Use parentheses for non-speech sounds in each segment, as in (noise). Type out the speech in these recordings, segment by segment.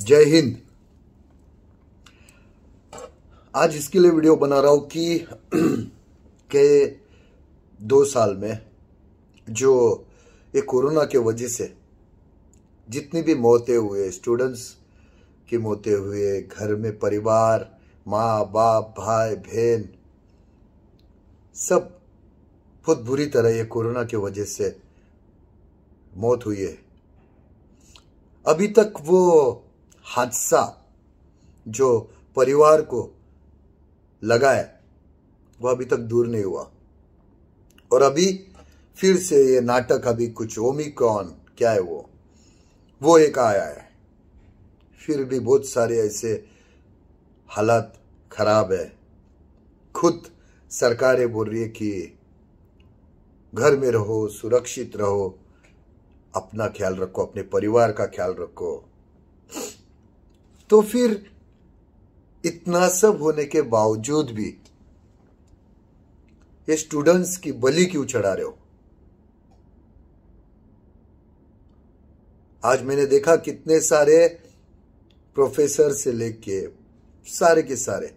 जय हिंद आज इसके लिए वीडियो बना रहा हूं कि (clears throat) के दो साल में जो ये कोरोना के वजह से जितनी भी मौतें हुए स्टूडेंट्स की मौतें हुए घर में परिवार माँ बाप भाई बहन सब बहुत बुरी तरह ये कोरोना के वजह से मौत हुई है अभी तक वो हादसा जो परिवार को लगा है वह अभी तक दूर नहीं हुआ और अभी फिर से ये नाटक अभी कुछ ओमिक्रॉन क्या है वो वो एक आया है फिर भी बहुत सारे ऐसे हालात खराब है खुद सरकारें बोल रही है कि घर में रहो सुरक्षित रहो अपना ख्याल रखो अपने परिवार का ख्याल रखो तो फिर इतना सब होने के बावजूद भी ये स्टूडेंट्स की बलि क्यों चढ़ा रहे हो आज मैंने देखा कितने सारे प्रोफेसर से लेके सारे के सारे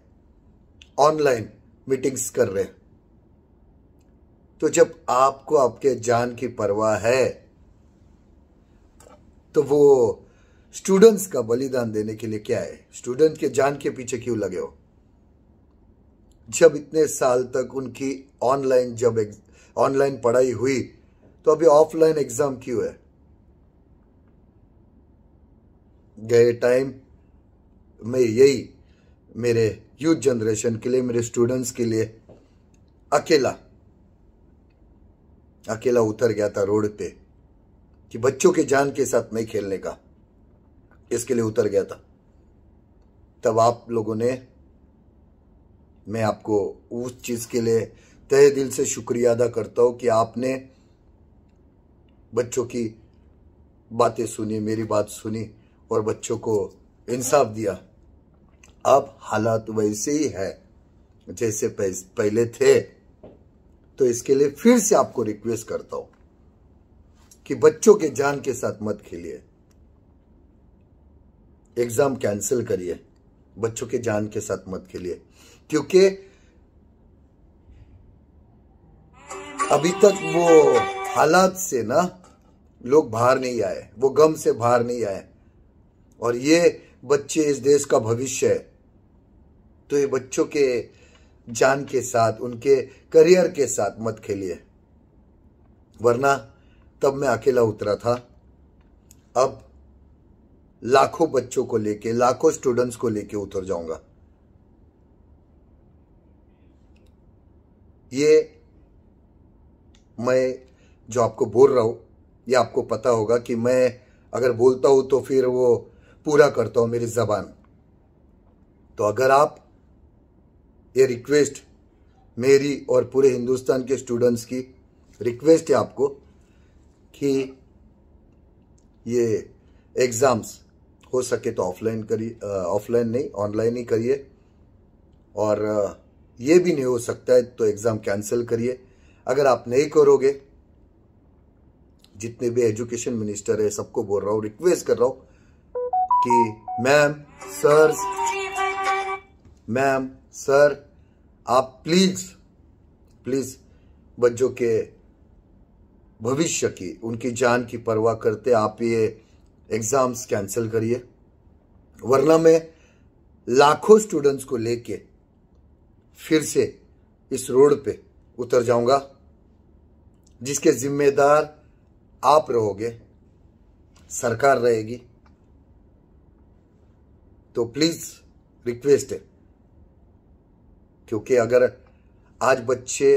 ऑनलाइन मीटिंग्स कर रहे हैं तो जब आपको आपके जान की परवाह है तो वो स्टूडेंट्स का बलिदान देने के लिए क्या है स्टूडेंट के जान के पीछे क्यों लगे हो जब इतने साल तक उनकी ऑनलाइन जब ऑनलाइन पढ़ाई हुई तो अभी ऑफलाइन एग्जाम क्यों है गए टाइम मैं यही मेरे यूथ जनरेशन के लिए मेरे स्टूडेंट्स के लिए अकेला अकेला उतर गया था रोड पे कि बच्चों के जान के साथ नहीं खेलने का इसके लिए उतर गया था तब आप लोगों ने मैं आपको उस चीज़ के लिए तहे दिल से शुक्रिया अदा करता हूं कि आपने बच्चों की बातें सुनी मेरी बात सुनी और बच्चों को इंसाफ दिया अब हालात वैसे ही है जैसे पहले थे तो इसके लिए फिर से आपको रिक्वेस्ट करता हूं कि बच्चों के जान के साथ मत खेलिए एग्ज़ाम कैंसिल करिए बच्चों के जान के साथ मत खेलिए क्योंकि अभी तक वो हालात से ना लोग बाहर नहीं आए वो गम से बाहर नहीं आए और ये बच्चे इस देश का भविष्य है तो ये बच्चों के जान के साथ उनके करियर के साथ मत खेलिए वरना तब मैं अकेला उतरा था अब लाखों बच्चों को लेके लाखों स्टूडेंट्स को लेके उतर जाऊंगा ये मैं जो आपको बोल रहा हूं ये आपको पता होगा कि मैं अगर बोलता हूं तो फिर वो पूरा करता हूं मेरी जबान तो अगर आप ये रिक्वेस्ट मेरी और पूरे हिंदुस्तान के स्टूडेंट्स की रिक्वेस्ट है आपको कि ये एग्ज़ाम्स हो सके तो ऑफलाइन करिए ऑफलाइन नहीं ऑनलाइन ही करिए और ये भी नहीं हो सकता है तो एग्ज़ाम कैंसिल करिए अगर आप नहीं करोगे जितने भी एजुकेशन मिनिस्टर है सबको बोल रहा हूँ रिक्वेस्ट कर रहा हूँ कि मैम सर मैम सर आप प्लीज प्लीज बच्चों के भविष्य की उनकी जान की परवाह करते आप ये एग्जाम्स कैंसिल करिए वरना मैं लाखों स्टूडेंट्स को लेके फिर से इस रोड पे उतर जाऊंगा जिसके जिम्मेदार आप रहोगे सरकार रहेगी तो प्लीज रिक्वेस्ट है क्योंकि अगर आज बच्चे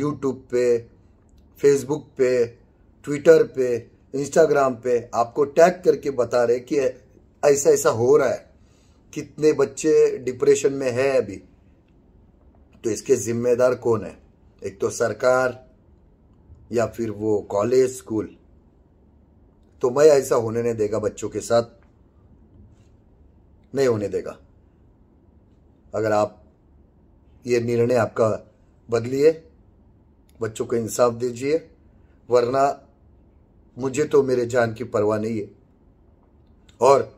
यूट्यूब पे फेसबुक पे ट्विटर पे इंस्टाग्राम पे आपको टैग करके बता रहे कि ऐसा ऐसा हो रहा है कितने बच्चे डिप्रेशन में है अभी तो इसके जिम्मेदार कौन है एक तो सरकार या फिर वो कॉलेज स्कूल तो मैं ऐसा होने नहीं देगा बच्चों के साथ नहीं होने देगा अगर आप ये निर्णय आपका बदलिए बच्चों को इंसाफ दीजिए वरना मुझे तो मेरे जान की परवाह नहीं है और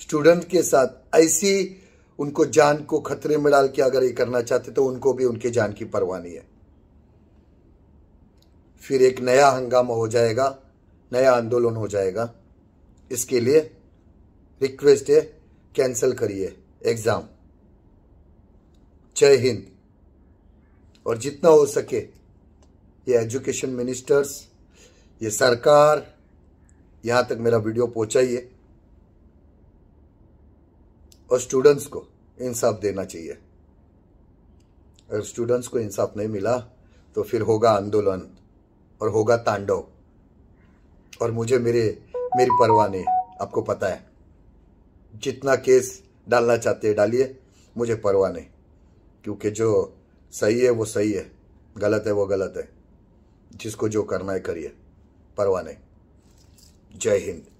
स्टूडेंट के साथ ऐसी उनको जान को खतरे में डाल के अगर ये करना चाहते तो उनको भी उनके जान की परवाह नहीं है फिर एक नया हंगामा हो जाएगा नया आंदोलन हो जाएगा इसके लिए रिक्वेस्ट है कैंसिल करिए एग्ज़ाम जय हिंद और जितना हो सके ये एजुकेशन मिनिस्टर्स ये सरकार यहाँ तक मेरा वीडियो पहुँचाइए और स्टूडेंट्स को इंसाफ देना चाहिए अगर स्टूडेंट्स को इंसाफ नहीं मिला तो फिर होगा आंदोलन और होगा तांडव और मुझे मेरे मेरी परवाह नहीं आपको पता है जितना केस डालना चाहते हैं डालिए मुझे परवाह नहीं क्योंकि जो सही है वो सही है गलत है वो गलत है जिसको जो करना है करिए परवा नहीं जय हिंद